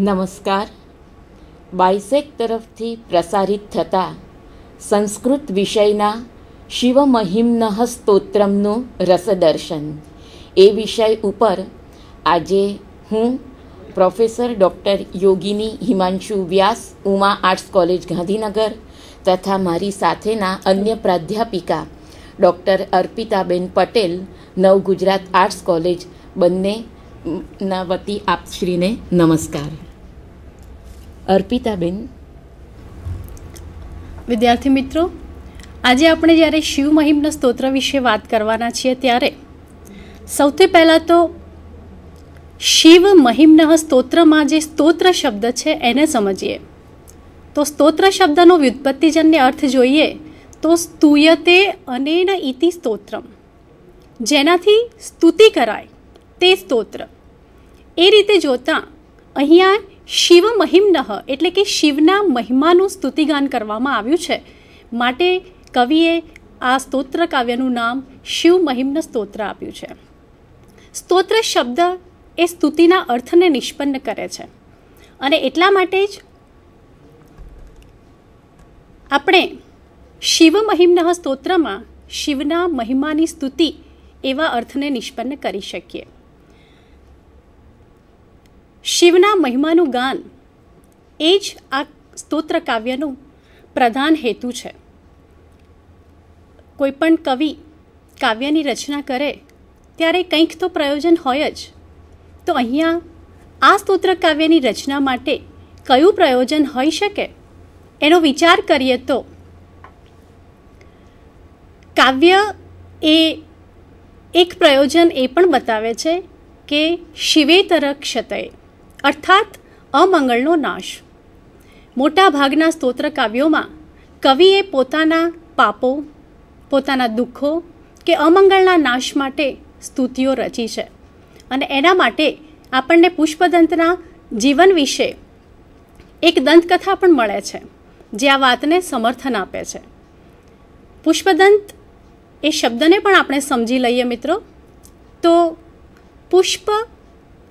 નમસ્કાર બાયસેક તરફથી પ્રસારિત થતા સંસ્કૃત વિષયના શિવમહિમ્નઃ સ્તોત્રમનું રસદર્શન એ વિષય ઉપર આજે હું professor doctor Yogini Himanshu Vyas Uma arts college Gandhinagar તથા મારી સાથેના અન્ય પ્રાધ્યાપિકા ડૉક્ટર અર્પિતાબેન પટેલ નવ ગુજરાત આર્ટ્સ કોલેજ બંને ના વતી આપશ્રીને નમસ્કાર અર્પિતાબેન વિદ્યાર્થી મિત્રો આજે આપણે જ્યારે શિવ મહિમના સ્તોત્ર વિશે વાત કરવાના છીએ ત્યારે સૌથી પહેલાં તો શિવ મહિમના સ્તોત્રમાં જે સ્તોત્ર શબ્દ છે એને સમજીએ તો સ્તોત્ર શબ્દનો વ્યુત્પત્તિજન્ય અર્થ જોઈએ તો સ્તુયતે અનેન ઇતિ સ્તોત્રમ જેનાથી સ્તુતિ કરાય તે સ્તોત્ર એ રીતે જોતાં અહીંયા શિવ મહિમ્નહ એટલે કે શિવના મહિમાનું સ્તુતિગાન કરવામાં આવ્યું છે માટે કવિએ આ સ્તોત્ર કાવ્યનું નામ શિવ મહિમ્ન સ્તોત્ર આપ્યું છે સ્તોત્ર શબ્દ એ સ્તુતિના અર્થને નિષ્પન્ન કરે છે અને એટલા માટે જ આપણે શિવ મહિમ્નહ સ્તોત્રમાં શિવના મહિમાની સ્તુતિ એવા અર્થને નિષ્પન્ન કરી શકીએ શિવના મહિમાનું ગાન એ જ આ સ્તોત્ર કાવ્યનું પ્રધાન હેતુ છે કોઈપણ કવિ કાવ્યની રચના કરે ત્યારે કંઈક તો પ્રયોજન હોય જ તો અહીંયા આ સ્તોત્ર કાવ્યની રચના માટે કયું પ્રયોજન હોઈ શકે એનો વિચાર કરીએ તો કાવ્ય એ એક પ્રયોજન એ પણ બતાવે છે કે શિવેતર ક્ષતય અર્થાત અમંગળનો નાશ મોટા ભાગના સ્તોત્ર કાવ્યોમાં કવિએ પોતાના પાપો પોતાના દુઃખો કે અમંગળના નાશ માટે સ્તુતિઓ રચી છે અને એના માટે આપણને પુષ્પદંતના જીવન વિશે એક દંતકથા પણ મળે છે જે આ વાતને સમર્થન આપે છે પુષ્પદંત એ શબ્દને પણ આપણે સમજી લઈએ મિત્રો તો પુષ્પ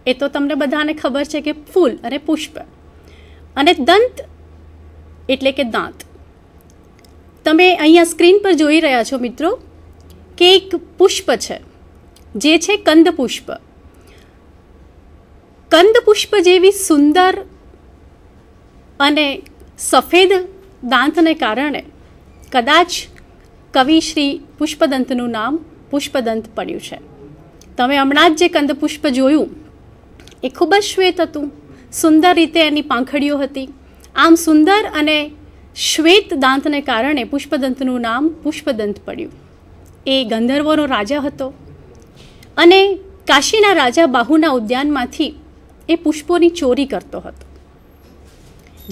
એ તો તમને બધાને ખબર છે કે ફૂલ અને પુષ્પ અને દંત એટલે કે દાંત તમે અહીંયા સ્ક્રીન પર જોઈ રહ્યા છો મિત્રો કે એક પુષ્પ છે જે છે કંદ પુષ્પ કંદ પુષ્પ જેવી સુંદર અને સફેદ દાંતને કારણે કદાચ કવિશ્રી પુષ્પદંતનું નામ પુષ્પદંત પડ્યું છે તમે હમણાં જ જે કંદ પુષ્પ જોયું એ ખૂબ જ શ્વેત હતું સુંદર રીતે એની પાંખડીઓ હતી આમ સુંદર અને શ્વેત દાંતને કારણે પુષ્પદંતનું નામ પુષ્પદંત પડ્યું એ ગંધર્વોનો રાજા હતો અને કાશીના રાજા બાહુના ઉદ્યાનમાંથી એ પુષ્પોની ચોરી કરતો હતો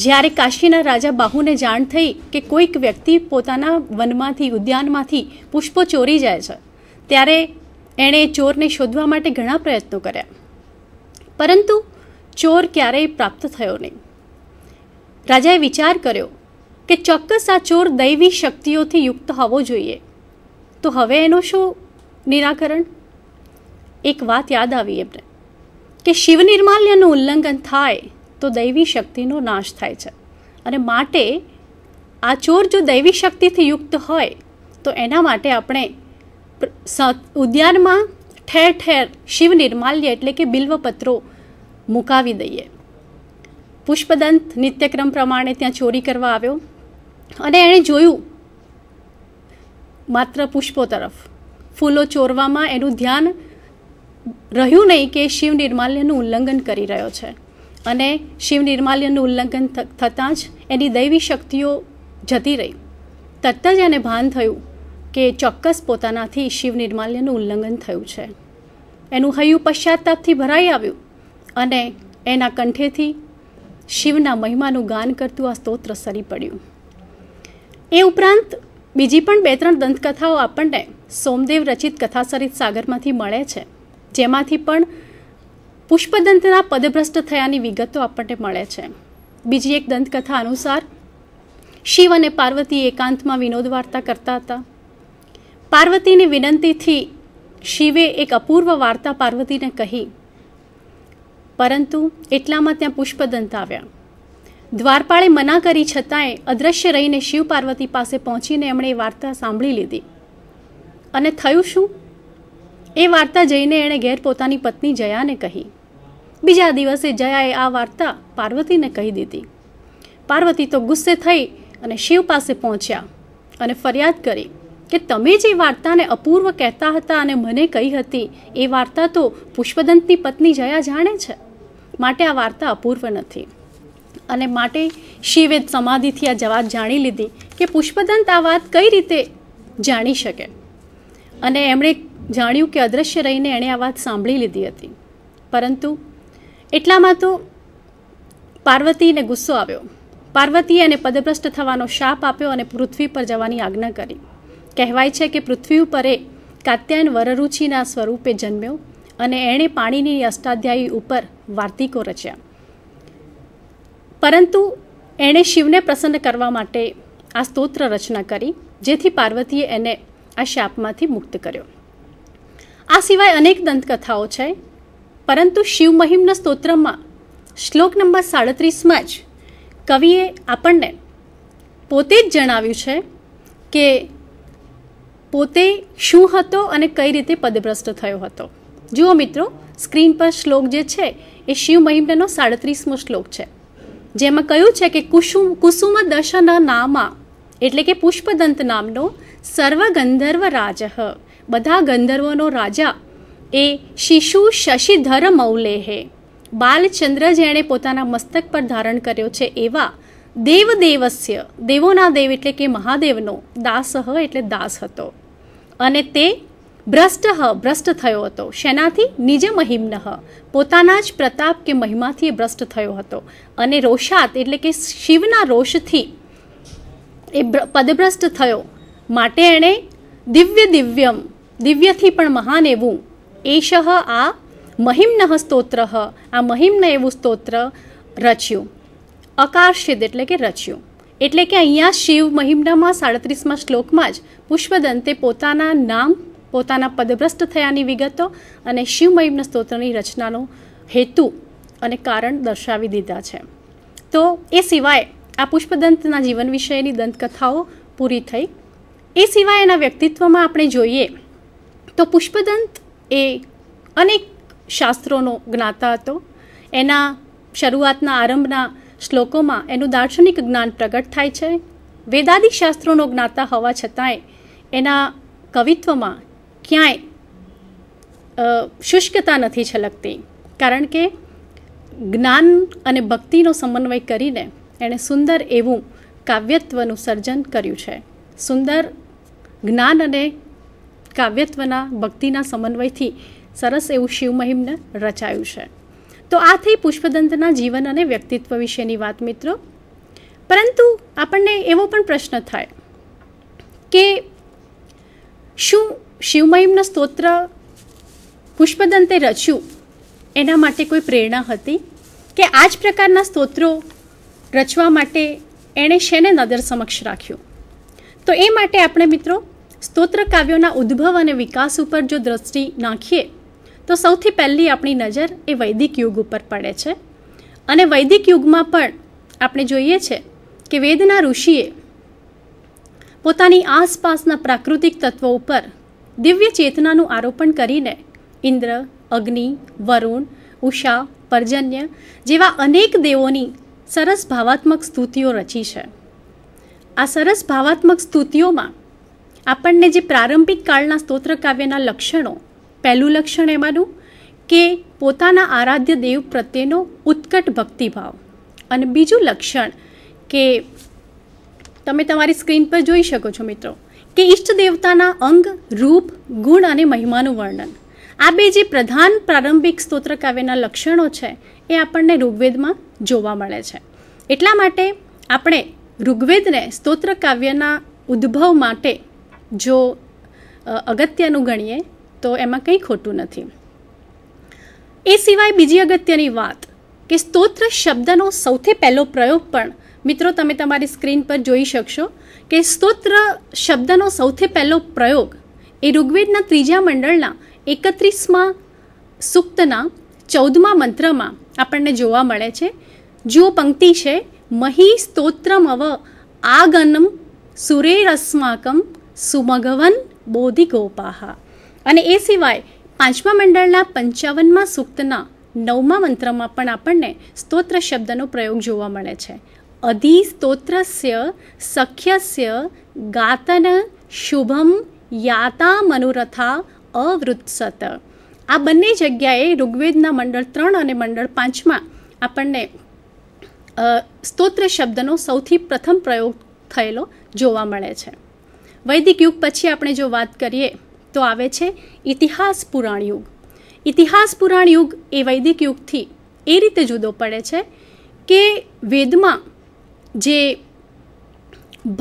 જ્યારે કાશીના રાજા બાહુને જાણ થઈ કે કોઈક વ્યક્તિ પોતાના વનમાંથી ઉદ્યાનમાંથી પુષ્પો ચોરી જાય છે ત્યારે એણે ચોરને શોધવા માટે ઘણા પ્રયત્નો કર્યા પરંતુ ચોર ક્યારેય પ્રાપ્ત થયો નહીં રાજાએ વિચાર કર્યો કે ચોક્કસ આ ચોર દૈવી શક્તિઓથી યુક્ત હોવો જોઈએ તો હવે એનું શું નિરાકરણ એક વાત યાદ આવી એમને કે શિવનિર્માલ્યનું ઉલ્લંઘન થાય તો દૈવી શક્તિનો નાશ થાય છે અને માટે આ ચોર જો દૈવી શક્તિથી યુક્ત હોય તો એના માટે આપણે ઉદ્યાનમાં ઠેર ઠેર શિવ નિર્માલ્ય એટલે કે બિલ્વપત્રો મુકાવી દઈએ પુષ્પદંત નિત્યક્રમ પ્રમાણે ત્યાં ચોરી કરવા આવ્યો અને એણે જોયું માત્ર પુષ્પો તરફ ફૂલો ચોરવામાં એનું ધ્યાન રહ્યું નહીં કે શિવ નિર્માલ્યનું ઉલ્લંઘન કરી રહ્યો છે અને શિવ નિર્માલ્યનું ઉલ્લંઘન થતાં જ એની દૈવી શક્તિઓ જતી રહી તરત જ એને ભાન થયું કે ચોક્કસ પોતાનાથી શિવ નિર્માલ્યનું ઉલ્લંઘન થયું છે એનું હૈયું પશ્ચાતાપથી ભરાઈ આવ્યું અને એના કંઠેથી શિવના મહિમાનું ગાન કરતું આ સ્તોત્ર સરી પડ્યું એ ઉપરાંત બીજી પણ બે ત્રણ દંતકથાઓ આપણને સોમદેવ રચિત કથાસરિત સાગરમાંથી મળે છે જેમાંથી પણ પુષ્પદંતના પદભ્રષ્ટ થયાની વિગતો આપણને મળે છે બીજી એક દંતકથા અનુસાર શિવ અને પાર્વતી એકાંતમાં વિનોદ વાર્તા કરતા હતા પાર્વતીની વિનંતીથી શિવે એક અપૂર્વ વાર્તા પાર્વતીને કહી પરંતુ એટલામાં ત્યાં પુષ્પદંત આવ્યા દ્વારપાળે મના કરી છતાંય અદ્રશ્ય રહીને શિવ પાર્વતી પાસે પહોંચીને એમણે એ વાર્તા સાંભળી લીધી અને થયું શું એ વાર્તા જઈને એણે ઘેર પોતાની પત્ની જયાને કહી બીજા દિવસે જયાએ આ વાર્તા પાર્વતીને કહી દીધી પાર્વતી તો ગુસ્સે થઈ અને શિવ પાસે પહોંચ્યા અને ફરિયાદ કરી કે તમે જે વાર્તાને અપૂર્વ કહેતા હતા અને મને કહી હતી એ વાર્તા તો પુષ્પદંતની પત્ની જયા જાણે છે માટે આ વાર્તા અપૂર્વ નથી અને માટે શિવે સમાધિથી આ જવાબ જાણી લીધી કે પુષ્પદંત આ વાત કઈ રીતે જાણી શકે અને એમણે જાણ્યું કે અદૃશ્ય રહીને એણે આ વાત સાંભળી લીધી હતી પરંતુ એટલામાં તો પાર્વતીને ગુસ્સો આવ્યો પાર્વતીએ એને પદભ્રષ્ટ થવાનો શાપ આપ્યો અને પૃથ્વી પર જવાની આજ્ઞા કરી કહેવાય છે કે પૃથ્વી ઉપર એ કાત્યાયન વરરુચિના સ્વરૂપે જન્મ્યો અને એણે પાણીની અષ્ટાધ્યાયી ઉપર વાર્તિકો રચ્યા પરંતુ એણે શિવને પ્રસન્ન કરવા માટે આ સ્તોત્ર રચના કરી જેથી પાર્વતીએ એને આ શાપમાંથી મુક્ત કર્યો આ સિવાય અનેક દંતકથાઓ છે પરંતુ શિવ મહિમના સ્તોત્રમાં શ્લોક નંબર સાડત્રીસમાં જ કવિએ આપણને પોતે જ જણાવ્યું છે કે પોતે શું હતો અને કઈ રીતે પદભ્રષ્ટ થયો હતો જુઓ મિત્રો સ્ક્રીન પર શ્લોક જે છે એ શિવ મહિમનો સાડત્રીસમો શ્લોક છે જેમાં કહ્યું છે કે કુસુમ કુસુમ દશન નામા એટલે કે પુષ્પદંત નામનો સર્વ ગંધર્વ રાજ બધા ગંધર્વોનો રાજા એ શિશુ શશિધર મૌલેહે બાલચંદ્ર જેણે પોતાના મસ્તક પર ધારણ કર્યો છે એવા દેવ દેવસ્ય દેવોના દેવ એટલે કે મહાદેવનો દાસહ એટલે દાસ હતો અને તે ભ્રષ્ટ ભ્રષ્ટ થયો હતો શેનાથી નિજ મહિમનહ પોતાના જ પ્રતાપ કે મહિમાથી ભ્રષ્ટ થયો હતો અને રોષાત એટલે કે શિવના રોષથી એ પદભ્રષ્ટ થયો માટે એણે દિવ્ય દિવ્યમ દિવ્યથી પણ મહાન એવું એષ આ મહિમનહ સ્તોત્ર આ મહિમ્ન એવું સ્તોત્ર રચ્યું અકારશિદ એટલે કે રચ્યું એટલે કે અહીંયા શિવ મહિમનામાં સાડત્રીસમાં શ્લોકમાં જ પુષ્પદંતે પોતાના નામ પોતાના પદભ્રષ્ટ થયાની વિગતો અને શિવ મહિમના સ્તોત્રની રચનાનો હેતુ અને કારણ દર્શાવી દીધા છે તો એ સિવાય આ પુષ્પદંતના જીવન વિષયની દંતકથાઓ પૂરી થઈ એ સિવાય એના વ્યક્તિત્વમાં આપણે જોઈએ તો પુષ્પદંત એ અનેક શાસ્ત્રોનો જ્ઞાતા હતો એના શરૂઆતના આરંભના શ્લોકોમાં એનું દાર્શનિક જ્ઞાન પ્રગટ થાય છે વેદાદિ શાસ્ત્રોનો જ્ઞાતા હોવા છતાંય એના કવિત્વમાં ક્યાંય શુષ્કતા નથી છલકતી કારણ કે જ્ઞાન અને ભક્તિનો સમન્વય કરીને એણે સુંદર એવું કાવ્યત્વનું સર્જન કર્યું છે સુંદર જ્ઞાન અને કાવ્યત્વના ભક્તિના સમન્વયથી સરસ એવું શિવમહિમ્ન રચાયું છે તો આ થઈ પુષ્પદંતના જીવન અને વ્યક્તિત્વ વિશેની વાત મિત્રો પરંતુ આપણને એવો પણ પ્રશ્ન થાય કે શું શિવમયમના સ્તોત્ર પુષ્પદંતે રચ્યું એના માટે કોઈ પ્રેરણા હતી કે આ જ પ્રકારના સ્તોત્રો રચવા માટે એણે શેને નદર સમક્ષ રાખ્યું તો એ માટે આપણે મિત્રો સ્તોત્ર કાવ્યોના ઉદ્ભવ અને વિકાસ ઉપર જો દ્રષ્ટિ નાખીએ તો સૌથી પહેલી આપણી નજર એ વૈદિક યુગ ઉપર પડે છે અને વૈદિક યુગમાં પણ આપણે જોઈએ છે કે વેદના ઋષિએ પોતાની આસપાસના પ્રાકૃતિક તત્વો ઉપર દિવ્ય ચેતનાનું આરોપણ કરીને ઇન્દ્ર અગ્નિ વરુણ ઉષા પર્જન્ય જેવા અનેક દેવોની સરસ ભાવાત્મક સ્તુતિઓ રચી છે આ સરસ ભાવાત્મક સ્તુતિઓમાં આપણને જે પ્રારંભિક કાળના સ્તોત્ર કાવ્યના લક્ષણો પહેલું લક્ષણ એમાંનું કે પોતાના આરાધ્ય દેવ પ્રત્યેનો ઉત્કટ ભક્તિભાવ અને બીજું લક્ષણ કે તમે તમારી સ્ક્રીન પર જોઈ શકો છો મિત્રો કે ઈષ્ટ દેવતાના અંગ રૂપ ગુણ અને મહિમાનું વર્ણન આ બે જે પ્રધાન પ્રારંભિક સ્તોત્ર કાવ્યના લક્ષણો છે એ આપણને ઋગ્વેદમાં જોવા મળે છે એટલા માટે આપણે ઋગ્વેદને સ્તોત્ર કાવ્યના ઉદ્ભવ માટે જો અગત્યનું ગણીએ તો એમાં કંઈ ખોટું નથી એ સિવાય બીજી અગત્યની વાત કે સ્તોત્ર શબ્દનો સૌથી પહેલો પ્રયોગ પણ મિત્રો તમે તમારી સ્ક્રીન પર જોઈ શકશો કે સ્તોત્ર શબ્દનો સૌથી પહેલો પ્રયોગ એ ઋગ્વેદના ત્રીજા મંડળના એકત્રીસમાં સૂક્તના ચૌદમા મંત્રમાં આપણને જોવા મળે છે જો પંક્તિ છે મહી સ્તોત્રમવ આગનમ સુરેરસ્માકમ સુમગવન બોધિગોપાહા અને એ સિવાય પાંચમા મંડળના પંચાવનમાં સૂક્તના નવમા મંત્રમાં પણ આપણને સ્તોત્ર શબ્દનો પ્રયોગ જોવા મળે છે અધિ સ્તોત્રસ્ય સખ્યસ્ય ગાતન શુભમ યાતા મનુરથા અવૃત્સત આ બંને જગ્યાએ ઋગ્વેદના મંડળ ત્રણ અને મંડળ પાંચમાં આપણને સ્તોત્ર શબ્દનો સૌથી પ્રથમ પ્રયોગ થયેલો જોવા મળે છે વૈદિક યુગ પછી આપણે જો વાત કરીએ તો આવે છે ઇતિહાસ પુરાણ યુગ ઇતિહાસ પુરાણ યુગ એ વૈદિક યુગથી એ રીતે જુદો પડે છે કે વેદમાં જે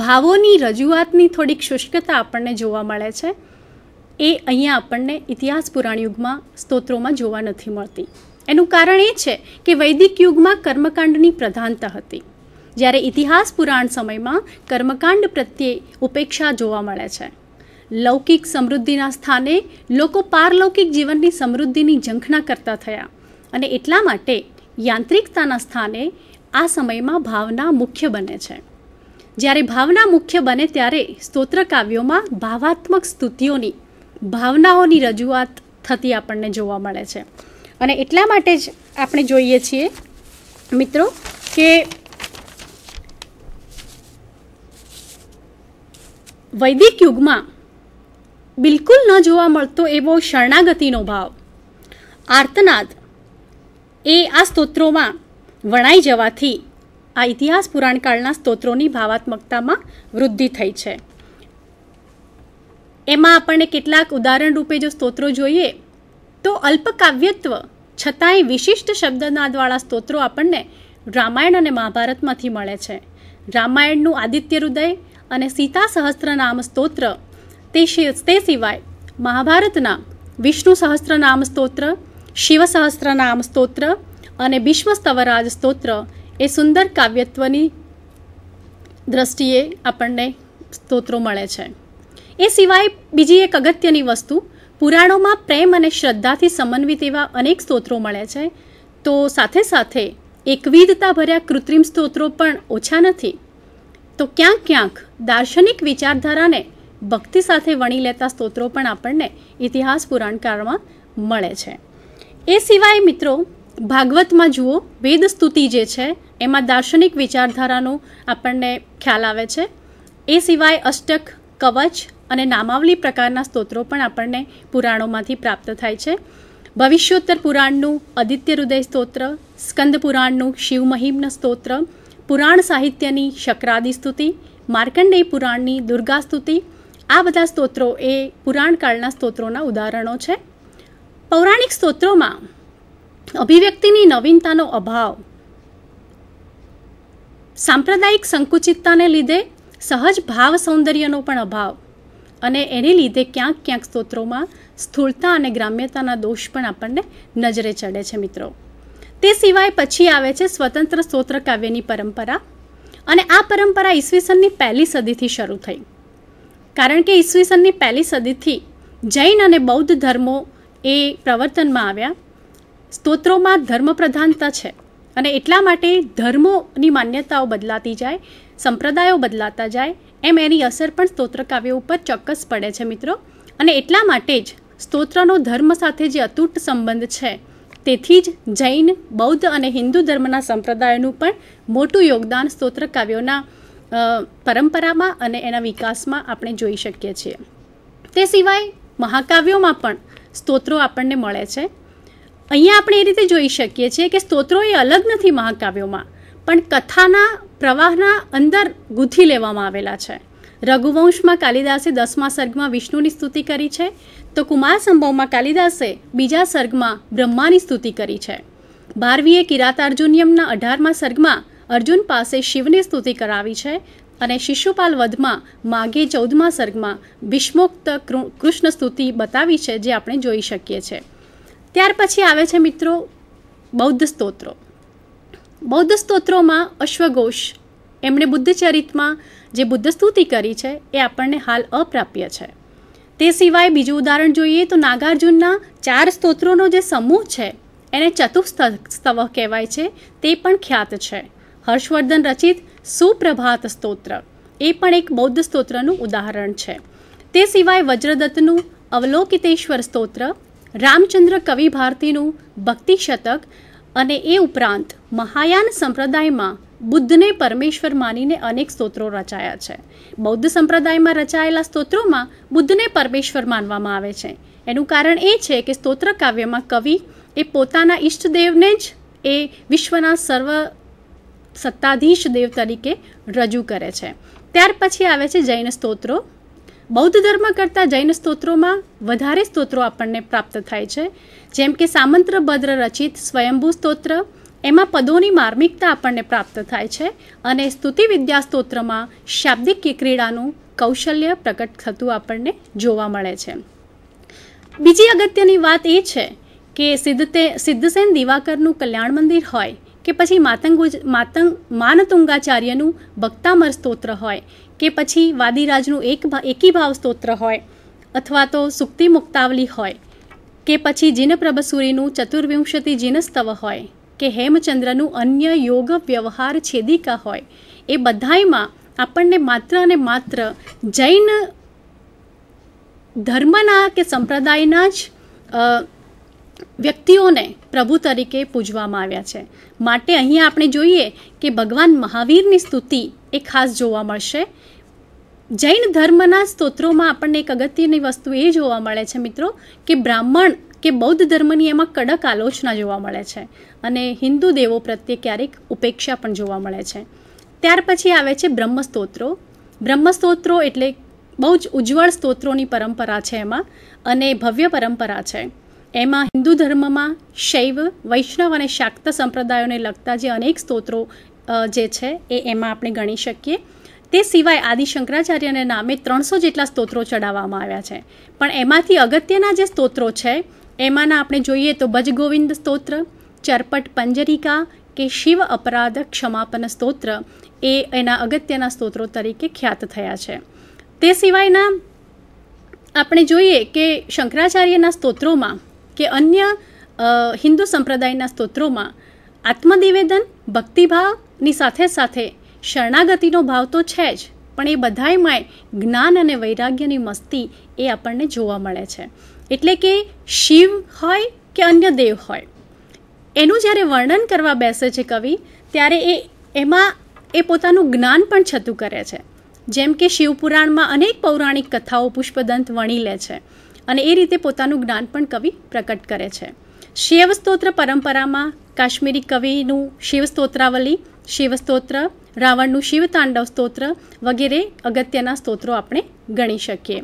ભાવોની રજૂઆતની થોડીક શુષ્કતા આપણને જોવા મળે છે એ અહીંયા આપણને ઇતિહાસ પુરાણ યુગમાં સ્તોત્રોમાં જોવા નથી મળતી એનું કારણ એ છે કે વૈદિક યુગમાં કર્મકાંડની પ્રધાનતા હતી જ્યારે ઇતિહાસ પુરાણ સમયમાં કર્મકાંડ પ્રત્યે ઉપેક્ષા જોવા મળે છે લૌકિક સમૃદ્ધિના સ્થાને લોકો પારલૌકિક જીવનની સમૃદ્ધિની ઝંખના કરતા થયા અને એટલા માટે યાંત્રિકતાના સ્થાને આ સમયમાં ભાવના મુખ્ય બને છે જ્યારે ભાવના મુખ્ય બને ત્યારે સ્તોત્ર કાવ્યોમાં ભાવાત્મક સ્તુતિઓની ભાવનાઓની રજૂઆત થતી આપણને જોવા મળે છે અને એટલા માટે જ આપણે જોઈએ છીએ મિત્રો કે વૈદિક યુગમાં બિલકુલ ન જોવા મળતો એવો શરણાગતિનો ભાવ આર્તનાદ એ આ સ્તોત્રોમાં વણાઈ જવાથી આ ઇતિહાસ પુરાણકાળના સ્તોત્રોની ભાવાત્મકતામાં વૃદ્ધિ થઈ છે એમાં આપણને કેટલાક ઉદાહરણ રૂપે જો સ્તોત્રો જોઈએ તો અલ્પકાવ્યત્વ છતાંય વિશિષ્ટ શબ્દનાદવાળા સ્તોત્રો આપણને રામાયણ અને મહાભારતમાંથી મળે છે રામાયણનું આદિત્ય હૃદય અને સીતા સહસ્ત્રનામ સ્તોત્ર તે સિવાય મહાભારતના વિષ્ણુ સહસ્ત્રનામ સ્તોત્ર શિવ સહસ્ત્રનામ સ્તોત્ર અને ભીષ્મસ્તવરાજ સ્તોત્ર એ સુંદર કાવ્યત્વની દ્રષ્ટિએ આપણને સ્તોત્રો મળે છે એ સિવાય બીજી એક અગત્યની વસ્તુ પુરાણોમાં પ્રેમ અને શ્રદ્ધાથી સમન્વિત એવા અનેક સ્તોત્રો મળે છે તો સાથે સાથે એકવિધતા ભર્યા કૃત્રિમ સ્તોત્રો પણ ઓછા નથી તો ક્યાંક ક્યાંક દાર્શનિક વિચારધારાને ભક્તિ સાથે વણી લેતા સ્તોત્રો પણ આપણને ઇતિહાસ પુરાણકારમાં મળે છે એ સિવાય મિત્રો ભાગવતમાં જુઓ વેદ સ્તુતિ જે છે એમાં દાર્શનિક વિચારધારાનો આપણને ખ્યાલ આવે છે એ સિવાય અષ્ટક કવચ અને નામાવલી પ્રકારના સ્તોત્રો પણ આપણને પુરાણોમાંથી પ્રાપ્ત થાય છે ભવિષ્યોત્તર પુરાણનું આદિત્ય હૃદય સ્તોત્ર સ્કંદ પુરાણનું શિવ મહિમ્ન સ્તોત્ર પુરાણ સાહિત્યની શક્રાદિ સ્તુતિ માર્કંડેય પુરાણની દુર્ગા સ્તુતિ આ બધા સ્તોત્રો એ પુરાણકાળના સ્તોત્રોના ઉદાહરણો છે પૌરાણિક સ્તોત્રોમાં અભિવ્યક્તિની નવીનતાનો અભાવ સાંપ્રદાયિક સંકુચિતતાને લીધે સહજ ભાવ સૌંદર્યનો પણ અભાવ અને એને લીધે ક્યાંક ક્યાંક સ્તોત્રોમાં સ્થૂળતા અને ગ્રામ્યતાના દોષ પણ આપણને નજરે ચડે છે મિત્રો તે સિવાય પછી આવે છે સ્વતંત્ર સ્તોત્ર કાવ્યની પરંપરા અને આ પરંપરા ઈસવીસનની પહેલી સદીથી શરૂ થઈ કારણ કે ઈસવીસનની પહેલી સદીથી જૈન અને બૌદ્ધ ધર્મો એ પ્રવર્તનમાં આવ્યા સ્તોત્રોમાં ધર્મ પ્રધાનતા છે અને એટલા માટે ધર્મોની માન્યતાઓ બદલાતી જાય સંપ્રદાયો બદલાતા જાય એમ એની અસર પણ સ્તોત્ર કાવ્ય ઉપર ચોક્કસ પડે છે મિત્રો અને એટલા માટે જ સ્તોત્રનો ધર્મ સાથે જે અતૂટ સંબંધ છે તેથી જ જૈન બૌદ્ધ અને હિન્દુ ધર્મના સંપ્રદાયોનું પણ મોટું યોગદાન સ્તોત્ર કાવ્યોના પરંપરામાં અને એના વિકાસમાં આપણે જોઈ શકીએ છીએ તે સિવાય મહાકાવ્યોમાં પણ સ્તોત્રો આપણને મળે છે અહીંયા આપણે એ રીતે જોઈ શકીએ છીએ કે સ્તોત્રો એ અલગ નથી મહાકાવ્યોમાં પણ કથાના પ્રવાહના અંદર ગૂંથી લેવામાં આવેલા છે રઘુવંશમાં કાલિદાસે દસમા સર્ગમાં વિષ્ણુની સ્તુતિ કરી છે તો કુમાર સંભવમાં કાલિદાસે બીજા સર્ગમાં બ્રહ્માની સ્તુતિ કરી છે બારવીએ કિરાતાર્જુનિયમના અઢારમા સર્ગમાં અર્જુન પાસે શિવની સ્તુતિ કરાવી છે અને શિશુપાલ વધમાં માગે ચૌદમા સર્ગમાં ભીષ્મોક્ત કૃષ્ણ સ્તુતિ બતાવી છે જે આપણે જોઈ શકીએ છીએ ત્યાર પછી આવે છે મિત્રો બૌદ્ધ સ્તોત્રો બૌદ્ધ સ્તોત્રોમાં અશ્વઘોષ એમણે બુદ્ધચરિતમાં જે બુદ્ધ સ્તુતિ કરી છે એ આપણને હાલ અપ્રાપ્ય છે તે સિવાય બીજું ઉદાહરણ જોઈએ તો નાગાર્જુનના ચાર સ્તોત્રોનો જે સમૂહ છે એને સ્તવ કહેવાય છે તે પણ ખ્યાત છે હર્ષવર્ધન રચિત સુપ્રભાત સ્તોત્ર એ પણ એક બૌદ્ધ સ્તોત્રનું ઉદાહરણ છે તે સિવાય વજ્રદત્તનું અવલોકિતેશ્વર સ્તોત્ર રામચંદ્ર કવિ ભારતીનું ભક્તિ શતક અને એ ઉપરાંત મહાયાન સંપ્રદાયમાં બુદ્ધને પરમેશ્વર માનીને અનેક સ્તોત્રો રચાયા છે બૌદ્ધ સંપ્રદાયમાં રચાયેલા સ્તોત્રોમાં બુદ્ધને પરમેશ્વર માનવામાં આવે છે એનું કારણ એ છે કે સ્તોત્ર કાવ્યમાં કવિ એ પોતાના ઈષ્ટદેવને જ એ વિશ્વના સર્વ સત્તાધીશ દેવ તરીકે રજૂ કરે છે ત્યાર પછી આવે છે જૈન સ્તોત્રો બૌદ્ધ ધર્મ કરતાં જૈન સ્તોત્રોમાં વધારે સ્તોત્રો આપણને પ્રાપ્ત થાય છે જેમ કે સામંત્ર ભદ્ર રચિત સ્વયંભૂ સ્તોત્ર એમાં પદોની માર્મિકતા આપણને પ્રાપ્ત થાય છે અને સ્તુતિ વિદ્યા સ્તોત્રમાં શાબ્દિક ક્રીડાનું કૌશલ્ય પ્રકટ થતું આપણને જોવા મળે છે બીજી અગત્યની વાત એ છે કે સિદ્ધતે સિદ્ધસેન દિવાકરનું કલ્યાણ મંદિર હોય કે પછી માતંગુ માતંગ માનતુંગાચાર્યનું ભક્તામર સ્તોત્ર હોય કે પછી વાદીરાજનું એક એકીભાવ સ્તોત્ર હોય અથવા તો સુક્તિ મુક્તાવલી હોય કે પછી જીનપ્રભસુરીનું ચતુર્વિંશતિ જીનસ્તવ હોય કે હેમચંદ્રનું અન્ય યોગ વ્યવહાર છેદિકા હોય એ બધાયમાં આપણને માત્ર અને માત્ર જૈન ધર્મના કે સંપ્રદાયના જ વ્યક્તિઓને પ્રભુ તરીકે પૂજવામાં આવ્યા છે માટે અહીંયા આપણે જોઈએ કે ભગવાન મહાવીરની સ્તુતિ એ ખાસ જોવા મળશે જૈન ધર્મના સ્તોત્રોમાં આપણને એક અગત્યની વસ્તુ એ જોવા મળે છે મિત્રો કે બ્રાહ્મણ કે બૌદ્ધ ધર્મની એમાં કડક આલોચના જોવા મળે છે અને હિન્દુ દેવો પ્રત્યે ક્યારેક ઉપેક્ષા પણ જોવા મળે છે ત્યાર પછી આવે છે બ્રહ્મસ્તોત્રો બ્રહ્મસ્તોત્રો એટલે બહુ જ ઉજ્જવળ સ્તોત્રોની પરંપરા છે એમાં અને ભવ્ય પરંપરા છે એમાં હિન્દુ ધર્મમાં શૈવ વૈષ્ણવ અને શાક્ત સંપ્રદાયોને લગતા જે અનેક સ્તોત્રો જે છે એ એમાં આપણે ગણી શકીએ તે સિવાય આદિ શંકરાચાર્યના નામે ત્રણસો જેટલા સ્તોત્રો ચડાવવામાં આવ્યા છે પણ એમાંથી અગત્યના જે સ્તોત્રો છે એમાંના આપણે જોઈએ તો ભજગોવિંદ સ્તોત્ર ચરપટ પંજરિકા કે શિવ અપરાધ ક્ષમાપન સ્તોત્ર એ એના અગત્યના સ્તોત્રો તરીકે ખ્યાત થયા છે તે સિવાયના આપણે જોઈએ કે શંકરાચાર્યના સ્તોત્રોમાં કે અન્ય હિન્દુ સંપ્રદાયના સ્તોત્રોમાં આત્મનિવેદન ભક્તિભાવની સાથે સાથે શરણાગતિનો ભાવ તો છે જ પણ એ બધાયમાંય જ્ઞાન અને વૈરાગ્યની મસ્તી એ આપણને જોવા મળે છે એટલે કે શિવ હોય કે અન્ય દેવ હોય એનું જ્યારે વર્ણન કરવા બેસે છે કવિ ત્યારે એ એમાં એ પોતાનું જ્ઞાન પણ છતું કરે છે જેમ કે શિવપુરાણમાં અનેક પૌરાણિક કથાઓ પુષ્પદંત વણી લે છે અને એ રીતે પોતાનું જ્ઞાન પણ કવિ પ્રકટ કરે છે શૈવ પરંપરામાં કાશ્મીરી કવિનું શિવસ્તોત્રાવલી શિવસ્તોત્ર રાવણનું શિવ તાંડવ સ્તોત્ર વગેરે અગત્યના સ્તોત્રો આપણે ગણી શકીએ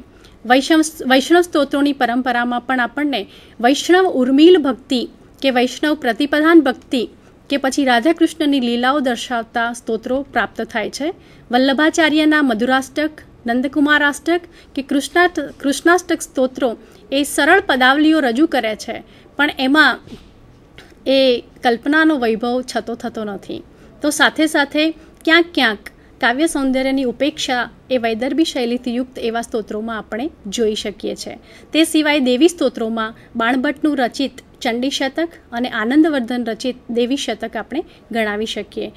વૈષ્ણવ વૈષ્ણવ સ્તોત્રોની પરંપરામાં પણ આપણને વૈષ્ણવ ઉર્મિલ ભક્તિ કે વૈષ્ણવ પ્રતિપધાન ભક્તિ કે પછી રાધાકૃષ્ણની લીલાઓ દર્શાવતા સ્તોત્રો પ્રાપ્ત થાય છે વલ્લભાચાર્યના મધુરાષ્ટક નંદકુમાર નંદકુમારાષ્ટક કે કૃષ્ણા કૃષ્ણાષ્ટક સ્તોત્રો એ સરળ પદાવલીઓ રજૂ કરે છે પણ એમાં એ કલ્પનાનો વૈભવ છતો થતો નથી તો સાથે સાથે ક્યાંક ક્યાંક કાવ્ય સૌંદર્યની ઉપેક્ષા એ વૈદર્ભી શૈલીથી યુક્ત એવા સ્તોત્રોમાં આપણે જોઈ શકીએ છીએ તે સિવાય દેવી સ્તોત્રોમાં બાણભટ્ટનું રચિત ચંડી શતક અને આનંદવર્ધન રચિત દેવી શતક આપણે ગણાવી શકીએ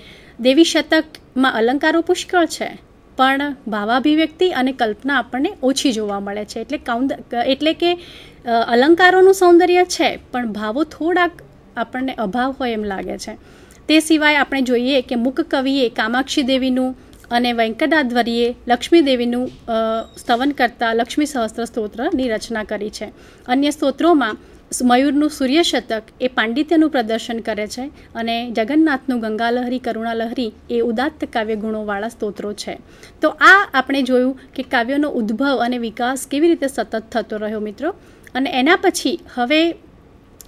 દેવી શતકમાં અલંકારો પુષ્કળ છે પણ ભાવાભિવ્યક્તિ અને કલ્પના આપણને ઓછી જોવા મળે છે એટલે કાઉન્દ એટલે કે અલંકારોનું સૌંદર્ય છે પણ ભાવો થોડાક આપણને અભાવ હોય એમ લાગે છે તે સિવાય આપણે જોઈએ કે મુક કવિએ કામાક્ષી દેવીનું અને વેંકટાધ્વરીએ લક્ષ્મી દેવીનું સ્તવન કરતાં લક્ષ્મી સહસ્ત્ર સ્તોત્રની રચના કરી છે અન્ય સ્તોત્રોમાં મયુરનું સૂર્યશતક એ પાંડિત્યનું પ્રદર્શન કરે છે અને જગન્નાથનું ગંગાલહરી કરુણાલહરી એ ઉદાત્ત કાવ્ય ગુણોવાળા સ્તોત્રો છે તો આ આપણે જોયું કે કાવ્યનો ઉદ્ભવ અને વિકાસ કેવી રીતે સતત થતો રહ્યો મિત્રો અને એના પછી હવે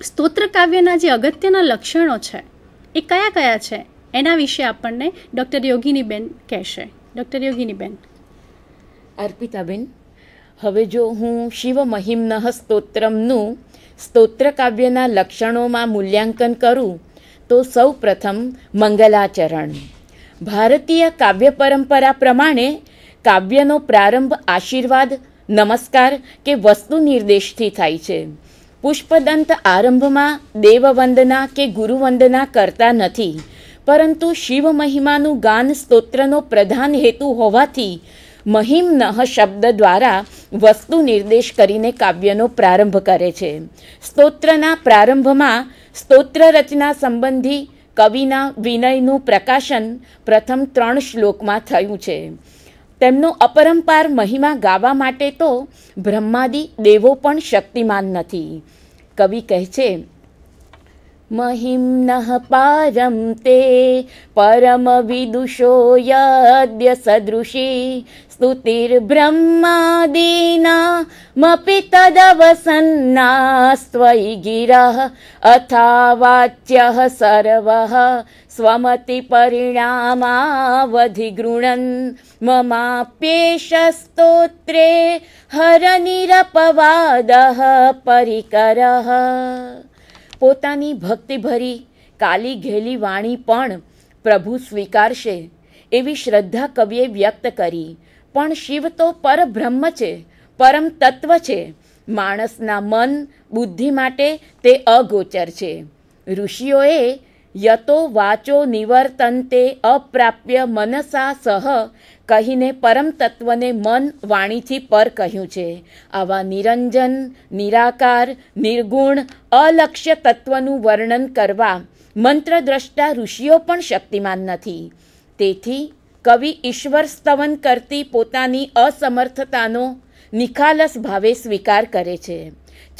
સ્તોત્ર કાવ્યના જે અગત્યના લક્ષણો છે એ કયા કયા છે એના વિશે આપણને ડૉક્ટર યોગિનીબેન કહેશે ડૉક્ટર યોગિનીબેન અર્પિતાબેન હવે જો હું શિવ મહિમ્ન સ્તોત્રમનું સ્તોત્રકાવ્યના લક્ષણોમાં મૂલ્યાંકન કરું તો સૌ પ્રથમ મંગલાચરણ ભારતીય કાવ્ય પરંપરા પ્રમાણે કાવ્યનો પ્રારંભ આશીર્વાદ નમસ્કાર કે વસ્તુ નિર્દેશથી થાય છે પુષ્પદંત આરંભમાં દેવવંદના કે ગુરુવંદના કરતા નથી પરંતુ શિવ મહિમાનું ગાન સ્તોત્રનો પ્રધાન હેતુ હોવાથી મહિમનહ શબ્દ દ્વારા વસ્તુ નિર્દેશ કરીને કાવ્યનો પ્રારંભ કરે છે સ્તોત્રના પ્રારંભમાં સ્તોત્ર રચના સંબંધી કવિના વિનયનું પ્રકાશન પ્રથમ ત્રણ શ્લોકમાં થયું છે તેમનો અપરંપાર મહિમા ગાવા માટે તો બ્રહ્માદિ દેવો પણ શક્તિમાન નથી કવિ કહે છે महिम्नः તે પરમ परमविदुषो यद्य सदृशी स्तुतिर्ब्रह्मादीनामपि तदवसन्नास्त्वयि गिरः अथावाच्यः सर्वः स्वमतिपरिणामावधिगृणन् ममाप्येष स्तोत्रे हरनिरपवादः परिकरः પોતાની ભક્તિભરી કાલી ઘેલી વાણી પણ પ્રભુ સ્વીકારશે એવી શ્રદ્ધા કવિએ વ્યક્ત કરી પણ શિવ તો પરબ્રહ્મ છે પરમ તત્વ છે માણસના મન બુદ્ધિ માટે તે અગોચર છે ઋષિઓએ યતો વાચો નિવર્તનતે અપ્રાપ્ય મનસા સહ કહીને પરમ તત્વને મન વાણીથી પર કહ્યું છે આવા નિરંજન નિરાકાર નિર્ગુણ અલક્ષ્ય તત્વનું વર્ણન કરવા મંત્રદ્રષ્ટા ઋષિઓ પણ શક્તિમાન નથી તેથી કવિ ઈશ્વર સ્તવન કરતી પોતાની અસમર્થતાનો નિખાલસ ભાવે સ્વીકાર કરે છે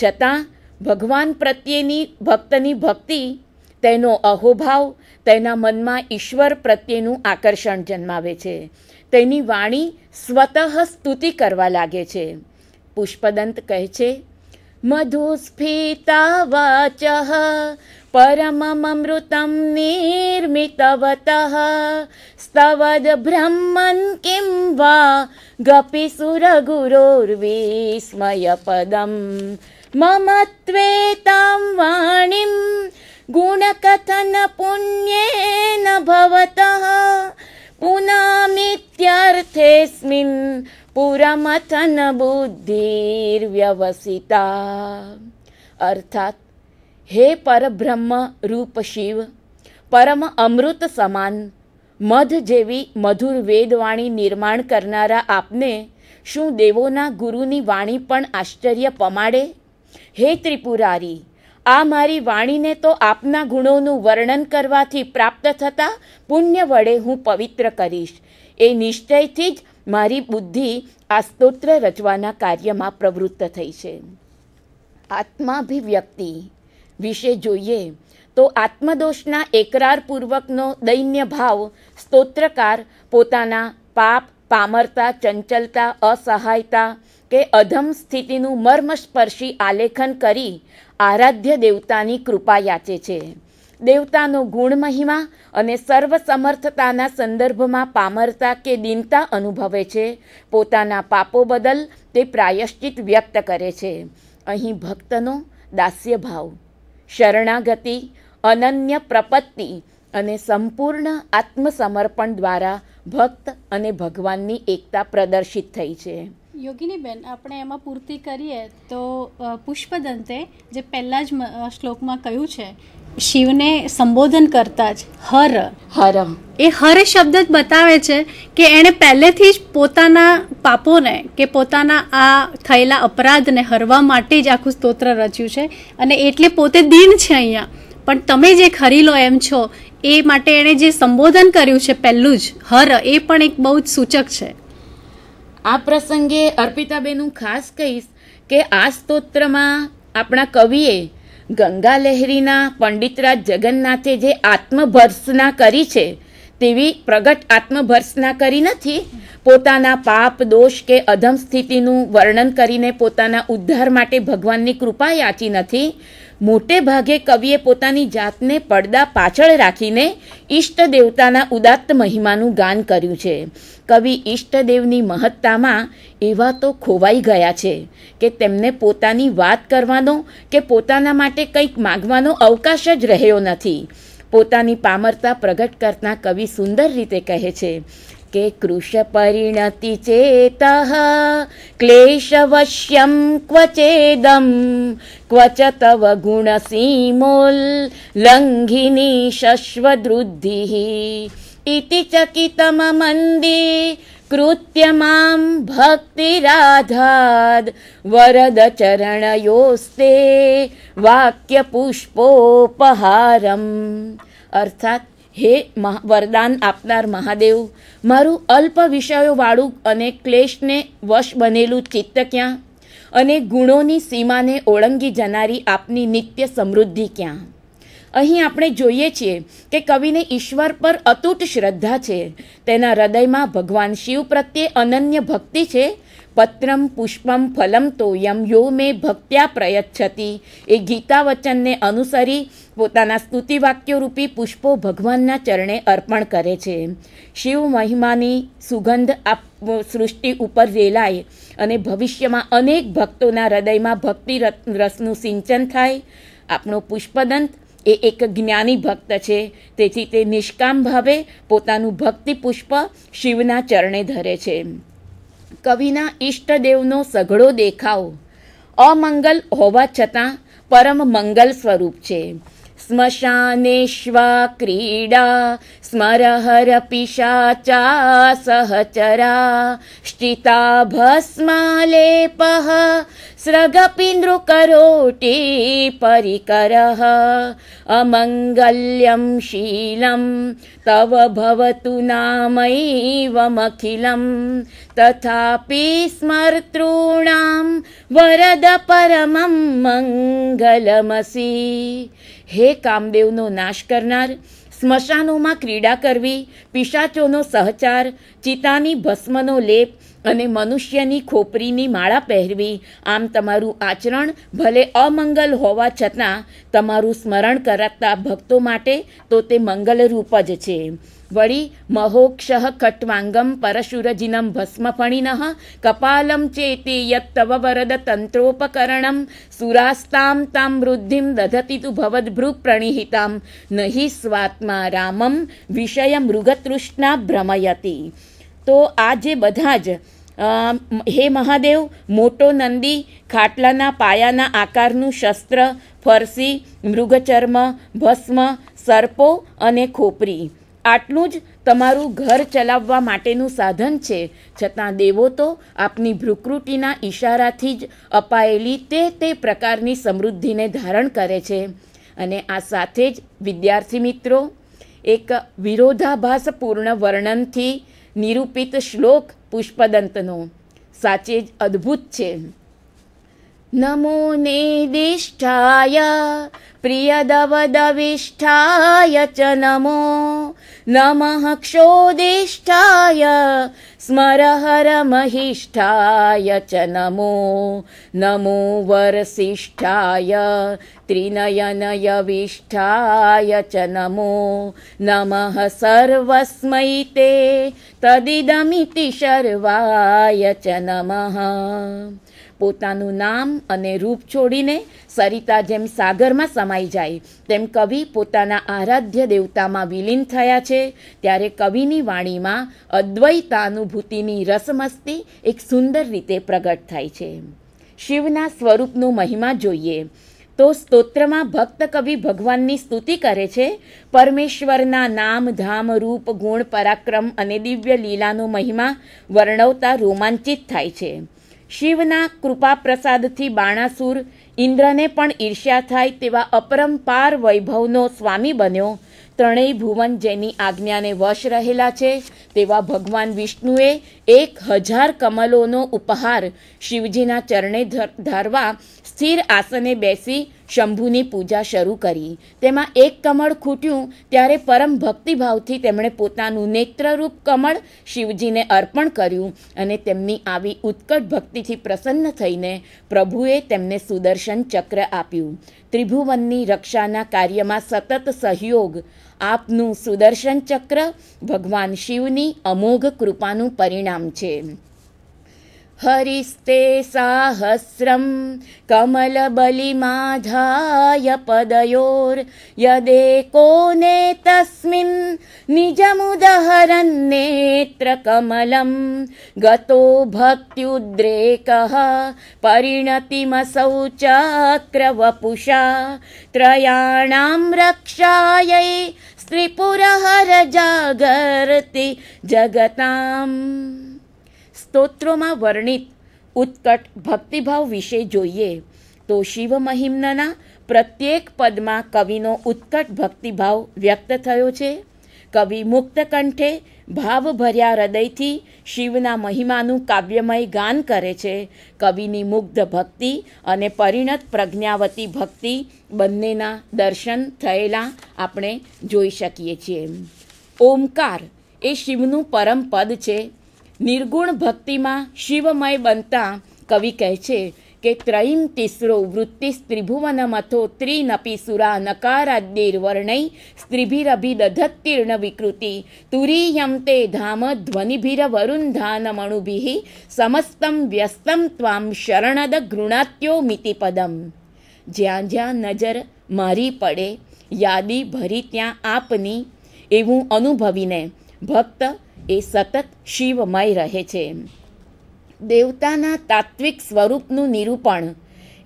છતાં ભગવાન પ્રત્યેની ભક્તની ભક્તિ તેનો અહોભાવ તેના મનમાં ઈશ્વર પ્રત્યેનું આકર્ષણ જન્માવે છે તેની વાણી સ્વતઃ સ્તુતિ કરવા લાગે છે પુષ્પદંત કહે છે મધુસ્ફિતા વાચ परममृतं निर्मितवतः स्तवद् ब्रह्मन् किं वा गपिसुरगुरोर्वीस्मयपदं मम त्वेतां वाणीं गुणकथनपुण्येन भवतः पुनामित्यर्थेस्मिन् बुद्धिर्व्यवसिता अर्थात् હે પરબ્રહ્મ રૂપ શિવ પરમ અમૃત સમાન મધ જેવી મધુર વેદવાણી નિર્માણ કરનારા આપને શું દેવોના ગુરુની વાણી પણ આશ્ચર્ય પમાડે હે ત્રિપુરારી આ મારી વાણીને તો આપના ગુણોનું વર્ણન કરવાથી પ્રાપ્ત થતા પુણ્ય વડે હું પવિત્ર કરીશ એ નિશ્ચયથી જ મારી બુદ્ધિ આ સ્તોત્ર રચવાના કાર્યમાં પ્રવૃત્ત થઈ છે આત્માભિવ્યક્તિ વિશે જોઈએ તો આત્મદોષના એકરારપૂર્વકનો દૈન્ય ભાવ સ્તોત્રકાર પોતાના પાપ પામરતા ચંચલતા અસહાયતા કે અધમ સ્થિતિનું મર્મસ્પર્શી આલેખન કરી આરાધ્ય દેવતાની કૃપા યાચે છે દેવતાનો ગુણ મહિમા અને સર્વસમર્થતાના સંદર્ભમાં પામરતા કે દિનતા અનુભવે છે પોતાના પાપો બદલ તે પ્રાયશ્ચિત વ્યક્ત કરે છે અહીં ભક્તનો દાસ્ય ભાવ શરણાગતિ અનન્ય પ્રપત્તિ અને સંપૂર્ણ આત્મસમર્પણ દ્વારા ભક્ત અને ભગવાનની એકતા પ્રદર્શિત થઈ છે બેન આપણે એમાં પૂર્તિ કરીએ તો પુષ્પદંતે જે પહેલાં જ શ્લોકમાં કહ્યું છે શિવને સંબોધન કરતા જ હર હર એ હર શબ્દ જ બતાવે છે કે એણે પહેલેથી જ પોતાના પાપોને કે પોતાના આ થયેલા અપરાધને હરવા માટે જ આખું સ્તોત્ર રચ્યું છે અને એટલે પોતે દિન છે અહીંયા પણ તમે જે ખરી લો એમ છો એ માટે એણે જે સંબોધન કર્યું છે પહેલું જ હર એ પણ એક બહુ જ સૂચક છે આ પ્રસંગે અર્પિતાબેન ખાસ કહીશ કે આ સ્તોત્રમાં આપણા કવિએ ગંગા લહેરીના પંડિતરાજ જગન્નાથે જે આત્મભર્સના કરી છે તેવી પ્રગટ આત્મભર્સના કરી નથી પોતાના પાપ દોષ કે અધમ સ્થિતિનું વર્ણન કરીને પોતાના ઉદ્ધાર માટે ભગવાનની કૃપા યાચી નથી મોટે ભાગે કવિએ પોતાની જાતને પડદા પાછળ રાખીને ઈષ્ટ દેવતાના ઉદાત્ત મહિમાનું ગાન કર્યું છે કવિ ઈષ્ટદેવની મહત્તામાં એવા તો ખોવાઈ ગયા છે કે તેમને પોતાની વાત કરવાનો કે પોતાના માટે કંઈક માગવાનો અવકાશ જ રહ્યો નથી પોતાની પામરતા પ્રગટ કરતા કવિ સુંદર રીતે કહે છે के कृशपरिणति परिणति चेतः क्लेशवश्यं क्व क्वच क्व च तव गुणसीमोल्लङ्घिनी शश्वदृद्धिः इति चकितममन्दि कृत्य मां भक्तिराधाद् वरदचरणयोस्ते वाक्यपुष्पोपहारम् अर्थात् હે વરદાન આપનાર મહાદેવ મારું અલ્પ વિષયોવાળું અને ક્લેશને વશ બનેલું ચિત્ત ક્યાં અને ગુણોની સીમાને ઓળંગી જનારી આપની નિત્ય સમૃદ્ધિ ક્યાં અહીં આપણે જોઈએ છીએ કે કવિને ઈશ્વર પર અતૂટ શ્રદ્ધા છે તેના હૃદયમાં ભગવાન શિવ પ્રત્યે અનન્ય ભક્તિ છે પત્રમ પુષ્પમ ફલમ તોયમ યો મે ભક્ત્યા પ્રયચ્છતી એ ગીતા વચનને અનુસરી પોતાના સ્તુતિવાક્યરૂપી પુષ્પો ભગવાનના ચરણે અર્પણ કરે છે શિવ મહિમાની સુગંધ આપ સૃષ્ટિ ઉપર રેલાય અને ભવિષ્યમાં અનેક ભક્તોના હૃદયમાં ભક્તિ રસનું સિંચન થાય આપણો પુષ્પદંત એ એક જ્ઞાની ભક્ત છે તેથી તે નિષ્કામ ભાવે પોતાનું ભક્તિ પુષ્પ શિવના ચરણે ધરે છે કવિના ઈષ્ટદેવનો સઘળો દેખાવ અમંગલ હોવા છતાં પરમ મંગલ સ્વરૂપ છે श्मशानेष्व क्रीडा स्मरहरपिशाचा सहचरा श्चिता भस्मालेपः लेपः सृगपि परिकरः अमङ्गल्यं शीलं तव भवतु नामैवमखिलं तथापि स्मर्तॄणां वरद मङ्गलमसि હે કામદેવનો નાશ કરનાર સ્મશાનોમાં ક્રીડા કરવી પિશાચોનો સહચાર ચિતાની ભસ્મનો લેપ અને મનુષ્યની ખોપરીની માળા પહેરવી આમ તમારું આચરણ ભલે અમંગલ હોવા છતાં તમારું સ્મરણ કરાતા ભક્તો માટે તો તે મંગલરૂપ જ છે વળી મહોક્ષ ખટ્વાંગમ પરશુરજિનમ ભસ્મફણિન કપાલમ ચેતે યત્તવ વરદ તંત્રોપકરણમ સુરાસ્તામ તામ વૃદ્ધિમ દધતિ તુ ભવદ્ભૃગ પ્રણિહિતામ નહિ સ્વાત્મા રામમ વિષય મૃગતૃષ્ણા ભ્રમયતિ તો આ જે બધા જ હે મહાદેવ મોટો નંદી ખાટલાના પાયાના આકારનું શસ્ત્ર ફરસી મૃગચર્મ ભસ્મ સર્પો અને ખોપરી આટલું જ તમારું ઘર ચલાવવા માટેનું સાધન છે છતાં દેવો તો આપની ભ્રુકૃતિના ઈશારાથી જ અપાયેલી તે તે પ્રકારની સમૃદ્ધિને ધારણ કરે છે અને આ સાથે જ વિદ્યાર્થી મિત્રો એક વિરોધાભાસપૂર્ણ વર્ણનથી નિરૂપિત શ્લોક પુષ્પદંતનો સાચે જ અદ્ભુત છે नमो निर्दिष्ठाय प्रियदवदविष्ठाय च नमो नमः क्षोदिष्ठाय स्मरहरमहिष्ठाय च नमो नमो वरसिष्ठाय त्रिनयनयविष्ठाय च नमो नमः सर्वस्मै ते तदिदमिति शर्वाय च नमः પોતાનું નામ અને રૂપ છોડીને સરિતા જેમ સાગરમાં સમાઈ જાય તેમ કવિ પોતાના આરાધ્ય દેવતામાં વિલીન થયા છે ત્યારે કવિની વાણીમાં અદ્વૈતાનુભૂતિની રસમસ્તી એક સુંદર રીતે પ્રગટ થાય છે શિવના સ્વરૂપનું મહિમા જોઈએ તો સ્તોત્રમાં ભક્ત કવિ ભગવાનની સ્તુતિ કરે છે પરમેશ્વરના નામ ધામ રૂપ ગુણ પરાક્રમ અને દિવ્ય લીલાનો મહિમા વર્ણવતા રોમાંચિત થાય છે શિવના કૃપા પ્રસાદથી બાણાસુર ઇન્દ્રને પણ ઈર્ષ્યા થાય તેવા અપરંપાર વૈભવનો સ્વામી બન્યો ત્રણેય ભુવન જેની આજ્ઞાને વશ રહેલા છે તેવા ભગવાન વિષ્ણુએ એક હજાર કમલોનો ઉપહાર શિવજીના ચરણે ધરવા સ્થિર આસને બેસી શંભુની પૂજા શરૂ કરી તેમાં એક કમળ ખૂટ્યું ત્યારે પરમ ભક્તિભાવથી તેમણે પોતાનું નેત્રરૂપ કમળ શિવજીને અર્પણ કર્યું અને તેમની આવી ઉત્કટ ભક્તિથી પ્રસન્ન થઈને પ્રભુએ તેમને સુદર્શન ચક્ર આપ્યું ત્રિભુવનની રક્ષાના કાર્યમાં સતત સહયોગ આપનું સુદર્શન ચક્ર ભગવાન શિવની અમોઘ કૃપાનું પરિણામ છે हरिस्ते साहस्रं कमलबलिमाधायपदयोर्यदेको नेतस्मिन् तस्मिन् निजमुदहरन्नेत्रकमलं गतो भक्त्युद्रेकः परिणतिमसौ चक्रवपुषा त्रयाणां रक्षायै स्त्रिपुरहर जागर्ति जगताम् સ્તોત્રોમાં વર્ણિત ઉત્કટ ભક્તિભાવ વિશે જોઈએ તો શિવ મહિમ્નના પ્રત્યેક પદમાં કવિનો ઉત્કટ ભક્તિભાવ વ્યક્ત થયો છે કવિ મુક્ત કંઠે ભાવભર્યા હૃદયથી શિવના મહિમાનું કાવ્યમય ગાન કરે છે કવિની મુગ્ધ ભક્તિ અને પરિણત પ્રજ્ઞાવતી ભક્તિ બંનેના દર્શન થયેલા આપણે જોઈ શકીએ છીએ ઓમકાર એ શિવનું પરમ પદ છે નિર્ગુણ ભક્તિમાં શિવમય બનતા કવિ કહે છે કે ત્રયીમ તિસરો વૃત્તિ ત્રિભુવન મથો ત્રિનપી સુરા નકારાદ્યર વર્ણૈ સ્ત્રીભિરભિદધત્તીર્ણ વિકૃતિ તુરીયમ તે ધામ ધ્વનિભિર વરુંધાનમણુભિ સમસ્તમ વ્યસ્તમ ત્વામ શરણદ ઘૃણાત્યો મિતિ પદમ જ્યાં જ્યાં નજર મારી પડે યાદી ભરી ત્યાં આપની એવું અનુભવીને ભક્ત એ સતત શિવમય રહે છે દેવતાના તાત્વિક સ્વરૂપનું નિરૂપણ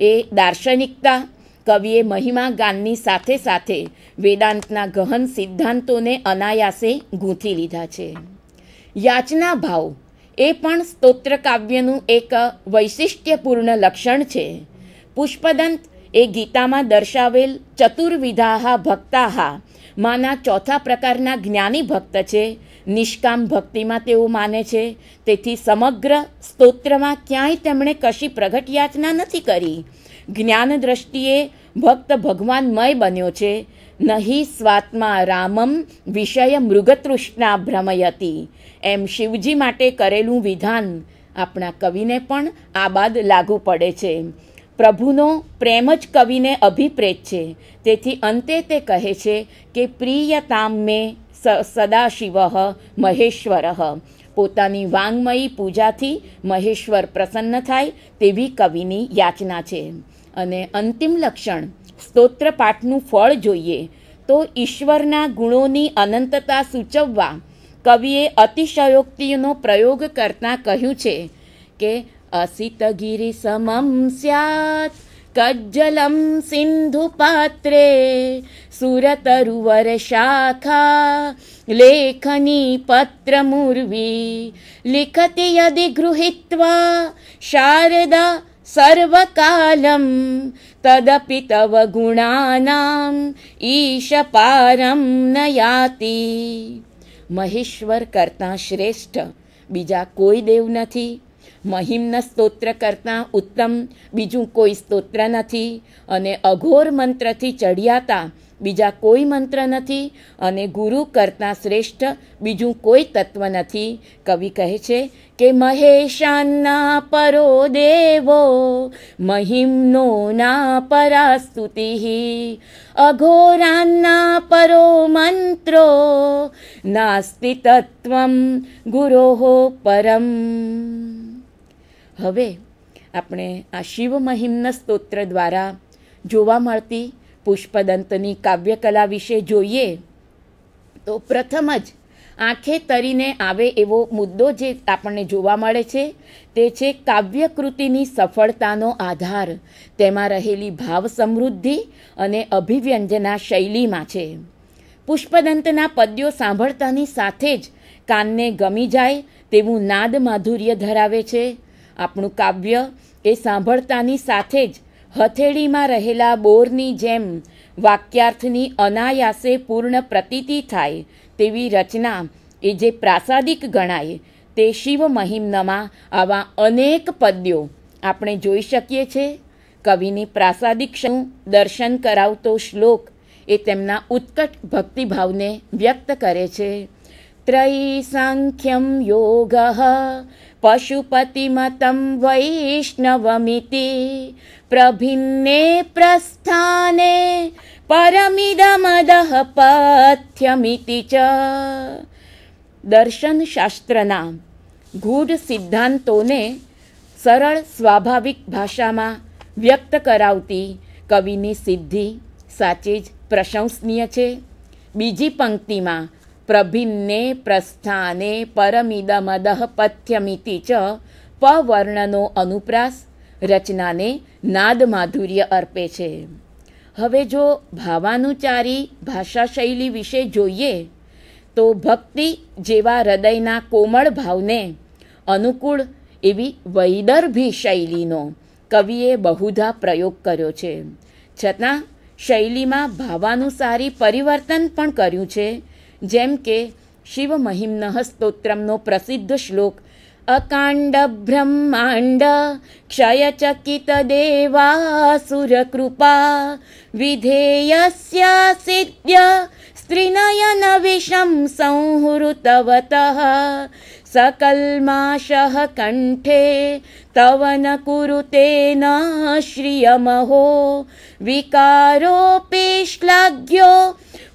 એ દાર્શનિકતા કવિએ મહિમા ગાનની સાથે સાથે વેદાંતના ગહન સિદ્ધાંતોને અનાયાસે ગૂંથી લીધા છે યાચના ભાવ એ પણ સ્તોત્રકાવ્યનું એક વૈશિષ્ટ્યપૂર્ણ લક્ષણ છે પુષ્પદંત એ ગીતામાં દર્શાવેલ ચતુર્વિધાહા ભક્તાહા માના ચોથા પ્રકારના જ્ઞાની ભક્ત છે નિષ્કામ ભક્તિમાં તેઓ માને છે તેથી સમગ્ર સ્તોત્રમાં ક્યાંય તેમણે કશી પ્રગટ યાચના નથી કરી જ્ઞાન દ્રષ્ટિએ ભક્ત ભગવાનમય બન્યો છે નહીં સ્વાત્મા રામમ વિષય મૃગતૃષ્ણા ભ્રમયતી એમ શિવજી માટે કરેલું વિધાન આપણા કવિને પણ આ બાદ લાગુ પડે છે પ્રભુનો પ્રેમ જ કવિને અભિપ્રેત છે તેથી અંતે તે કહે છે કે પ્રિયતામ મેં સદાશિવ મહેશ્વર પોતાની વાંગમયી પૂજાથી મહેશ્વર પ્રસન્ન થાય તેવી કવિની યાચના છે અને અંતિમ લક્ષણ સ્તોત્રપાઠનું ફળ જોઈએ તો ઈશ્વરના ગુણોની અનંતતા સૂચવવા કવિએ અતિશયોક્તિનો પ્રયોગ કરતાં કહ્યું છે કે અસિતગીરી સમમ સ્યાત कज्जलं सिन्धुपात्रे सुरतरुवरशाखा लेखनी पत्रमूर्वी लिखति यदि गृहीत्वा शारदा सर्वकालं तदपि तव गुणानाम् ईशपारं न याति મહેશ્વર કરતાં શ્રેષ્ઠ બીજા કોઈ દેવ નથી મહિમ્ન સ્તોત્ર કરતાં ઉત્તમ બીજું કોઈ સ્તોત્ર નથી અને અઘોર મંત્રથી ચડિયાતા બીજા કોઈ મંત્ર નથી અને ગુરુ કરતાં શ્રેષ્ઠ બીજું કોઈ તત્વ નથી કવિ કહે છે કે મહેશાના પરો દેવો મહિમનો ના પરાસ્તુતિ અઘોરાના પરો મંત્રો નાસ્તિ તત્વ ગુરો પરમ હવે આપણે આ શિવ મહિમ્ન સ્તોત્ર દ્વારા જોવા મળતી પુષ્પદંતની કાવ્યકલા વિશે જોઈએ તો પ્રથમ જ આંખે તરીને આવે એવો મુદ્દો જે આપણને જોવા મળે છે તે છે કાવ્યકૃતિની સફળતાનો આધાર તેમાં રહેલી ભાવ સમૃદ્ધિ અને અભિવ્યંજના શૈલીમાં છે પુષ્પદંતના પદ્યો સાંભળતાની સાથે જ કાનને ગમી જાય તેવું નાદ માધુર્ય ધરાવે છે આપણું કાવ્ય એ સાંભળતાની સાથે જ હથેળીમાં રહેલા બોરની જેમ વાક્યાર્થની અનાયાસે પૂર્ણ પ્રતીતિ થાય તેવી રચના એ જે પ્રાસાદિક ગણાય તે શિવ મહિમ્નમાં આવા અનેક પદ્યો આપણે જોઈ શકીએ છીએ કવિની પ્રાસાદિક દર્શન કરાવતો શ્લોક એ તેમના ઉત્કટ ભક્તિભાવને વ્યક્ત કરે છે ત્રયી સાંખ્યમ યોગ पशुपतिमतं वैष्णवमिति प्रभिन्ने प्रस्थाने પરમિદમદહ પથ્યમિતિ ચ દર્શનશાસ્ત્રના ગૂઢ સિદ્ધાંતોને સરળ સ્વાભાવિક ભાષામાં વ્યક્ત કરાવતી કવિની સિદ્ધિ સાચી જ પ્રશંસનીય છે બીજી પંક્તિમાં પ્રભિન્ને પ્રસ્થાને પરમિદમદહ પથ્યમિતિ ચ પવર્ણનો અનુપ્રાસ રચનાને નાદ માધુર્ય અર્પે છે હવે જો ભાવાનુચારી ભાષા શૈલી વિશે જોઈએ તો ભક્તિ જેવા હૃદયના કોમળ ભાવને અનુકૂળ એવી વૈદર્ભી શૈલીનો કવિએ બહુધા પ્રયોગ કર્યો છે છતાં શૈલીમાં ભાવાનુસારી પરિવર્તન પણ કર્યું છે जम् के शिवमहिम्नः स्तोत्रम् नो प्रसिद्ध श्लोक क्षयचकितदेवासुरकृपा विधेयस्यासिद्ध स्त्रिनयन विषं सकल्माषः कण्ठे तव न कुरुते न श्रियमहो विकारोऽपि श्लाघ्यो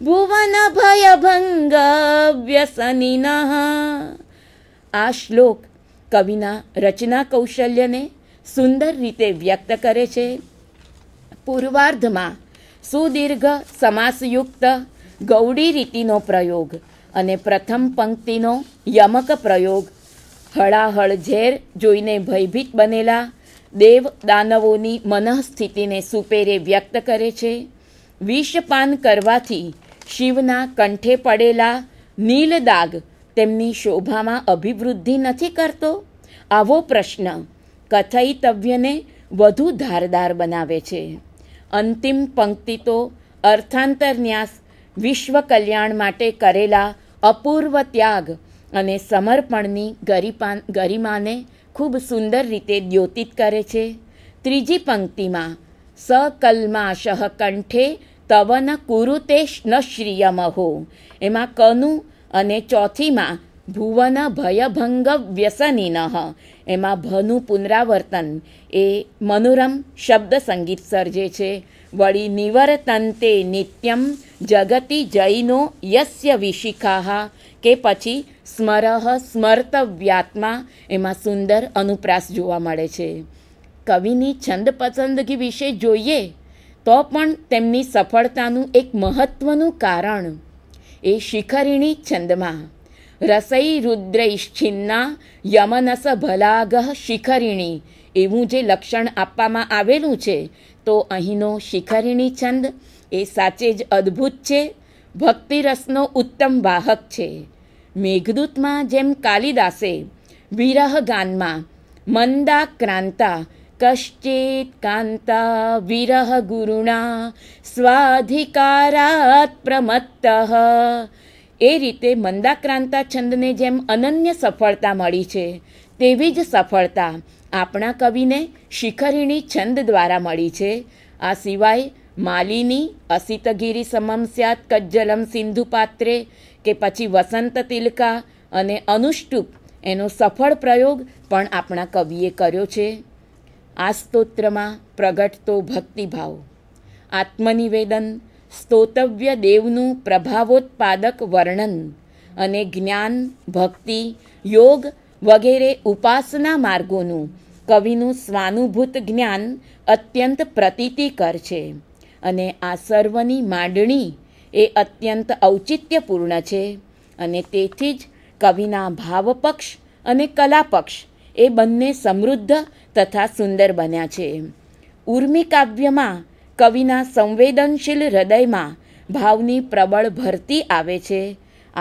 ભુવનભયભંગવ્યસનિનઃ આ શ્લોક કવિના રચના કૌશલ્યને સુંદર રીતે વ્યક્ત કરે છે પૂર્વાર્ધમાં સુદીર્ઘ સમાસયુક્ત ગૌડી રીતિનો પ્રયોગ અને પ્રથમ પંક્તિનો યમક પ્રયોગ હળાહળ ઝેર જોઈને ભયભીત બનેલા દેવ દાનવોની મનઃસ્થિતિને સુપેરે વ્યક્ત કરે છે વિષપાન કરવાથી શિવના કંઠે પડેલા નીલ દાગ તેમની શોભામાં અભિવૃદ્ધિ નથી કરતો આવો પ્રશ્ન કથયિતવ્યને વધુ ધારદાર બનાવે છે અંતિમ પંક્તિ તો અર્થાંતર ન્યાસ વિશ્વ કલ્યાણ માટે કરેલા અપૂર્વ ત્યાગ અને સમર્પણની ગરિપાન ગરિમાને ખૂબ સુંદર રીતે દ્યોતિત કરે છે ત્રીજી પંક્તિમાં સકલ્માશહ કંઠે તવન કુરુતે ન શ્રિયમહો એમાં કનું અને ચોથીમાં ભુવન ભયભંગ વ્યસનિનઃ એમાં ભનું પુનરાવર્તન એ મનોરમ શબ્દ સંગીત સર્જે છે વળી નિવર્તંતે નિત્યમ જગતિ જૈનો યસ્ય વિશિખાહ કે પછી સ્મરહ સ્મર્તવ્યાત્મા એમાં સુંદર અનુપ્રાસ જોવા મળે છે કવિની છંદ પસંદગી વિશે જોઈએ તો પણ તેમની સફળતાનું એક મહત્ત્વનું કારણ એ શિખરિણી છંદમાં રસઈ રુદ્રૈશ્છિન્ના યમનસ ભલાગહ શિખરિણી એવું જે લક્ષણ આપવામાં આવેલું છે તો અહીંનો શિખરિણી છંદ એ સાચે જ અદ્ભુત છે ભક્તિરસનો ઉત્તમ વાહક છે મેઘદૂતમાં જેમ કાલિદાસે વિરહ ગાનમાં મંદા ક્રાંતા કશ્ચિત કાંતા વિરહ ગુરુણા સ્વાધિકારાત પ્રમત્ત એ રીતે મંદાક્રાંતા છંદને જેમ અનન્ય સફળતા મળી છે તેવી જ સફળતા આપણા કવિને શિખરિણી છંદ દ્વારા મળી છે આ સિવાય માલિની અસિતગીરી સમમસ્યાત કજ્જલમ સિંધુ પાત્રે કે પછી વસંત તિલકા અને અનુષ્ટુપ એનો સફળ પ્રયોગ પણ આપણા કવિએ કર્યો છે આ સ્તોત્રમાં પ્રગટતો ભક્તિભાવ આત્મનિવેદન સ્તોતવ્ય દેવનું પ્રભાવોત્પાદક વર્ણન અને જ્ઞાન ભક્તિ યોગ વગેરે ઉપાસના માર્ગોનું કવિનું સ્વાનુભૂત જ્ઞાન અત્યંત પ્રતીતિકર છે અને આ સર્વની માંડણી એ અત્યંત ઔચિત્યપૂર્ણ છે અને તેથી જ કવિના ભાવપક્ષ અને કલાપક્ષ એ બંને સમૃદ્ધ તથા સુંદર બન્યા છે ઉર્મી કાવ્યમાં કવિના સંવેદનશીલ હૃદયમાં ભાવની પ્રબળ ભરતી આવે છે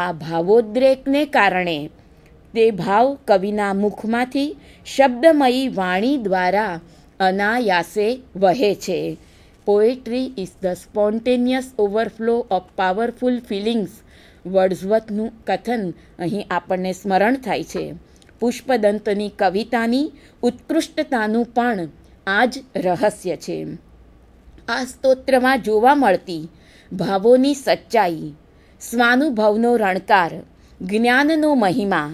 આ ભાવોદ્રેકને કારણે તે ભાવ કવિના મુખમાંથી શબ્દમયી વાણી દ્વારા અનાયાસે વહે છે poetry is the spontaneous overflow of powerful feelings વર્ડ્સવર્થનું કથન અહીં આપણને સ્મરણ થાય છે પુષ્પદંતની કવિતાની ઉત્કૃષ્ટતાનું પણ આ જ રહસ્ય છે આ સ્તોત્રમાં જોવા મળતી ભાવોની સચ્ચાઈ સ્વાનુભવનો રણકાર જ્ઞાનનો મહિમા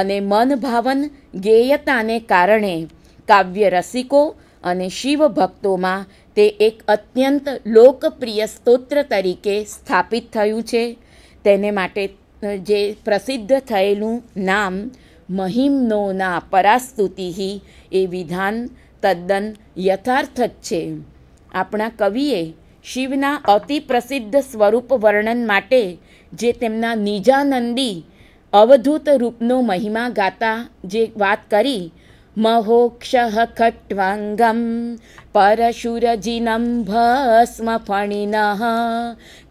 અને મનભાવન ગેયતાને કારણે કાવ્ય રસિકો અને શિવ ભક્તોમાં તે એક અત્યંત લોકપ્રિય સ્તોત્ર તરીકે સ્થાપિત થયું છે તેને માટે જે પ્રસિદ્ધ થયેલું નામ મહિમનોના પરાસ્તુતિ એ વિધાન તદ્દન યથાર્થ જ છે આપણા કવિએ શિવના અતિ પ્રસિદ્ધ સ્વરૂપ વર્ણન માટે જે તેમના નિજાનંદી अवधूतरूपो महिमा गाता जे वात् करी महोक्षह खट्वांगम परशुरजिनं भस्म फणिनः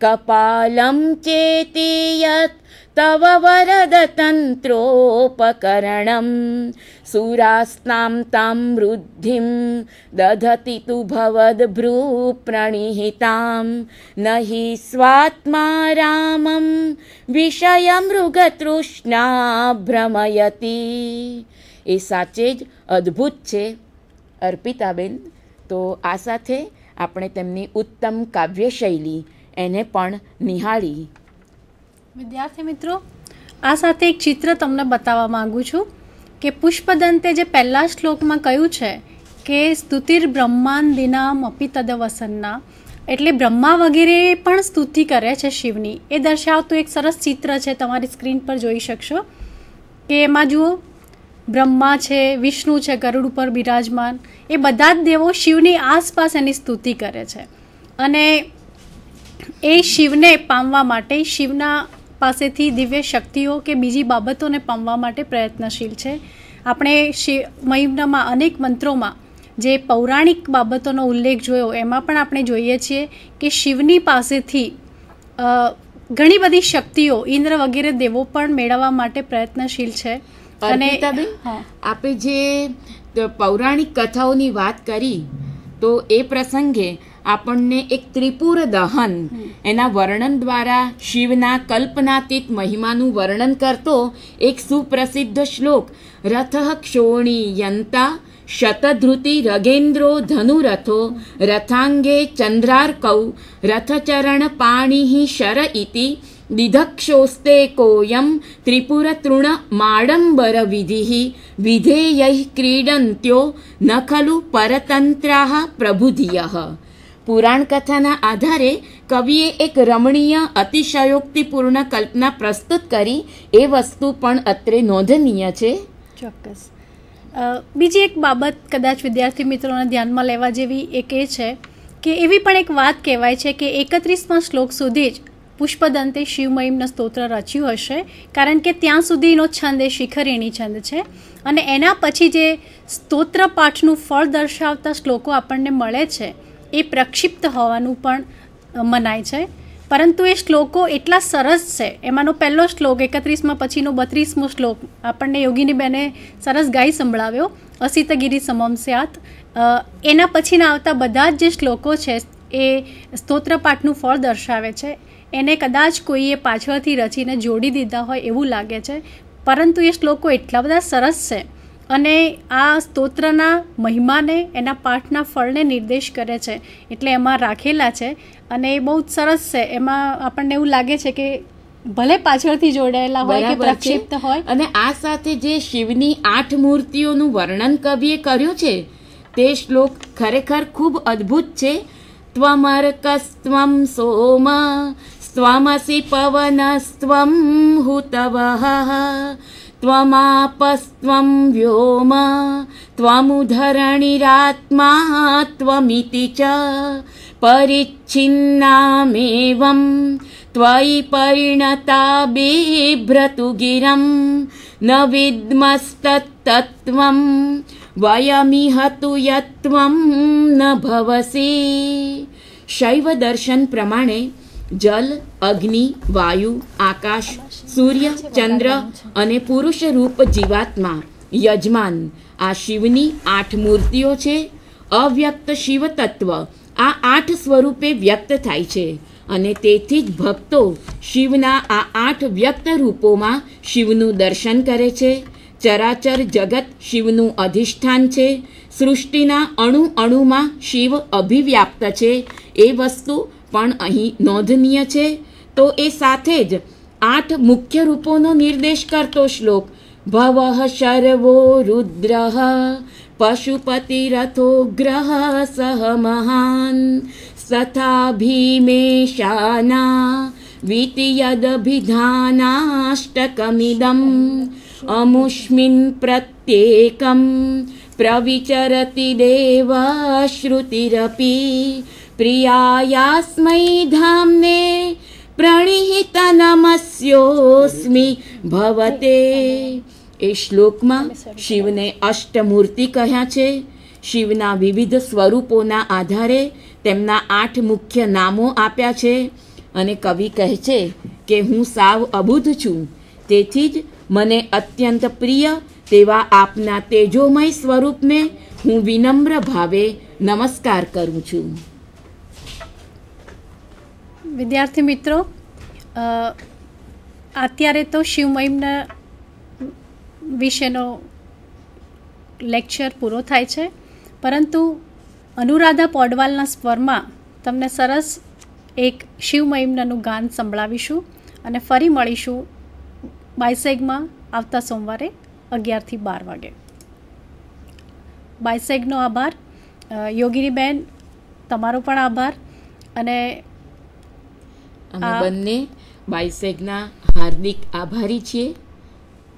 कपालं चेति तव वरदतन्त्रोपकरणं सुरास्तां तां वृद्धिं दधति तु भवद्भ्रूप्रणिहितां न हि स्वात्मा रामं विषयमृगतृष्णा भ्रमयति એ સાચે જ અદ્ભુત છે અર્પિતાબેન તો આ સાથે આપણે તેમની ઉત્તમ કાવ્યશૈલી એને પણ નિહાળી વિદ્યાર્થી મિત્રો આ સાથે એક ચિત્ર તમને બતાવવા માગું છું કે પુષ્પદંતે જે પહેલા શ્લોકમાં કહ્યું છે કે સ્તુતિર બ્રહ્માંદિનામ અપિતદ વસન્ના એટલે બ્રહ્મા વગેરે પણ સ્તુતિ કરે છે શિવની એ દર્શાવતું એક સરસ ચિત્ર છે તમારી સ્ક્રીન પર જોઈ શકશો કે એમાં જુઓ બ્રહ્મા છે વિષ્ણુ છે ગરુડ ઉપર બિરાજમાન એ બધા જ દેવો શિવની આસપાસ એની સ્તુતિ કરે છે અને એ શિવને પામવા માટે શિવના પાસેથી દિવ્ય શક્તિઓ કે બીજી બાબતોને પામવા માટે પ્રયત્નશીલ છે આપણે મહિમામાં અનેક મંત્રોમાં જે પૌરાણિક બાબતોનો ઉલ્લેખ જોયો એમાં પણ આપણે જોઈએ છીએ કે શિવની પાસેથી ઘણી બધી શક્તિઓ ઇન્દ્ર વગેરે દેવો પણ મેળવવા માટે પ્રયત્નશીલ છે અને આપણે જે પૌરાણિક કથાઓની વાત કરી તો એ પ્રસંગે આપણને એક ત્રિપુર દહન એના વર્ણન દ્વારા શિવના કલ્પનાતીત મહિમાનું વર્ણન કરતો એક સુપ્રસિદ્ધ શ્લોક રથ ક્ષોણી યંતા શતધૃતિ રગેન્દ્રો ધનુરથો રથાંગે ચંદ્રાર્કૌ રથચરણ પાણી શર ઇતિ દિધક્ષોસ્તે કોયમ ત્રિપુરતૃણ માડંબર વિધિ વિધેય ક્રીડંત્યો ન ખલુ પરતંત્રા પ્રબુધિય પુરાણ કથાના આધારે કવિએ એક રમણીય અતિશયોક્તિપૂર્ણ કલ્પના પ્રસ્તુત કરી એ વસ્તુ પણ અત્રે નોંધનીય છે ચોક્કસ બીજી એક બાબત કદાચ વિદ્યાર્થી મિત્રોને ધ્યાનમાં લેવા જેવી એક એ છે કે એવી પણ એક વાત કહેવાય છે કે એકત્રીસમાં શ્લોક સુધી જ પુષ્પદંતે શિવમયીમનો સ્તોત્ર રચ્યું હશે કારણ કે ત્યાં સુધીનો છંદ એ શિખરિણી છંદ છે અને એના પછી જે સ્તોત્ર પાઠનું ફળ દર્શાવતા શ્લોકો આપણને મળે છે એ પ્રક્ષિપ્ત હોવાનું પણ મનાય છે પરંતુ એ શ્લોકો એટલા સરસ છે એમાંનો પહેલો શ્લોક એકત્રીસમાં પછીનો બત્રીસમો શ્લોક આપણને યોગીની બેને સરસ ગાઈ સંભળાવ્યો અસિતગીરી સમમસ્યાત એના પછીના આવતા બધા જ જે શ્લોકો છે એ સ્તોત્રપાઠનું ફળ દર્શાવે છે એને કદાચ કોઈએ પાછળથી રચીને જોડી દીધા હોય એવું લાગે છે પરંતુ એ શ્લોકો એટલા બધા સરસ છે અને આ સ્તોત્રના મહિમાને એના પાઠના ફળને નિર્દેશ કરે છે એટલે એમાં રાખેલા છે અને એ બહુ જ સરસ છે એમાં આપણને એવું લાગે છે કે ભલે પાછળથી જોડાયેલા હોય કે પ્રક્ષિપ્ત હોય અને આ સાથે જે શિવની આઠ મૂર્તિઓનું વર્ણન કવિએ કર્યું છે તે શ્લોક ખરેખર ખૂબ અદ્ભુત છે ત્વમર્કસ્ત્વમ સોમ સ્વમસી પવનસ્ત્વમ હુતવહ त्वमापस्त्वं व्योम त्वमुधरणिरात्मा त्वमिति च परिच्छिन्नामेवं त्वयि परिणता बिभ्रतु गिरं न विद्मस्तत्तत्त्वं वयमिहतु न भवसि शैव दर्शन प्रमाणे जल अग्नी वायु आकाश સૂર્ય ચંદ્ર અને પુરુષ રૂપ જીવાત્મા યજમાન આ શિવની આઠ મૂર્તિઓ છે અવ્યક્ત શિવ તત્વ આ આઠ સ્વરૂપે વ્યક્ત થાય છે અને તેથી જ ભક્તો શિવના આ આઠ વ્યક્ત રૂપોમાં શિવનું દર્શન કરે છે ચરાચર જગત શિવનું અધિષ્ઠાન છે સૃષ્ટિના અણુ અણુમાં શિવ અભિવ્યાપ્ત છે એ વસ્તુ પણ અહીં નોંધનીય છે તો એ સાથે જ आठ रूपो नो करतो श्लोक भवः शर्वो रुद्रः पशुपतिरथो ग्रह सह महान् सथा भीमेशाना यदभिधानाष्टकमिदम् अमुष्मिन् प्रत्येकं प्रविचरति देव श्रुतिरपि यास्मै પ્રણિહિતા નમસ્યોસ્મિ ભવતે એ શ્લોકમાં શિવને અષ્ટમૂર્તિ કહ્યા છે શિવના વિવિધ સ્વરૂપોના આધારે તેમના આઠ મુખ્ય નામો આપ્યા છે અને કવિ કહે છે કે હું સાવ અબૂધ છું તેથી જ મને અત્યંત પ્રિય તેવા આપના તેજોમય સ્વરૂપને હું વિનમ્ર ભાવે નમસ્કાર કરું છું વિદ્યાર્થી મિત્રો અત્યારે તો શિવ શિવમયમના વિશેનો લેક્ચર પૂરો થાય છે પરંતુ અનુરાધા પોડવાલના સ્વરમાં તમને સરસ એક શિવ શિવમયમનાનું ગાન સંભળાવીશું અને ફરી મળીશું બાયસેગમાં આવતા સોમવારે અગિયારથી બાર વાગે બાયસેગનો આભાર યોગીનીબેન તમારો પણ આભાર અને અમે બંને બાયસેગના હાર્દિક આભારી છીએ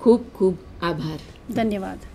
ખૂબ ખૂબ આભાર ધન્યવાદ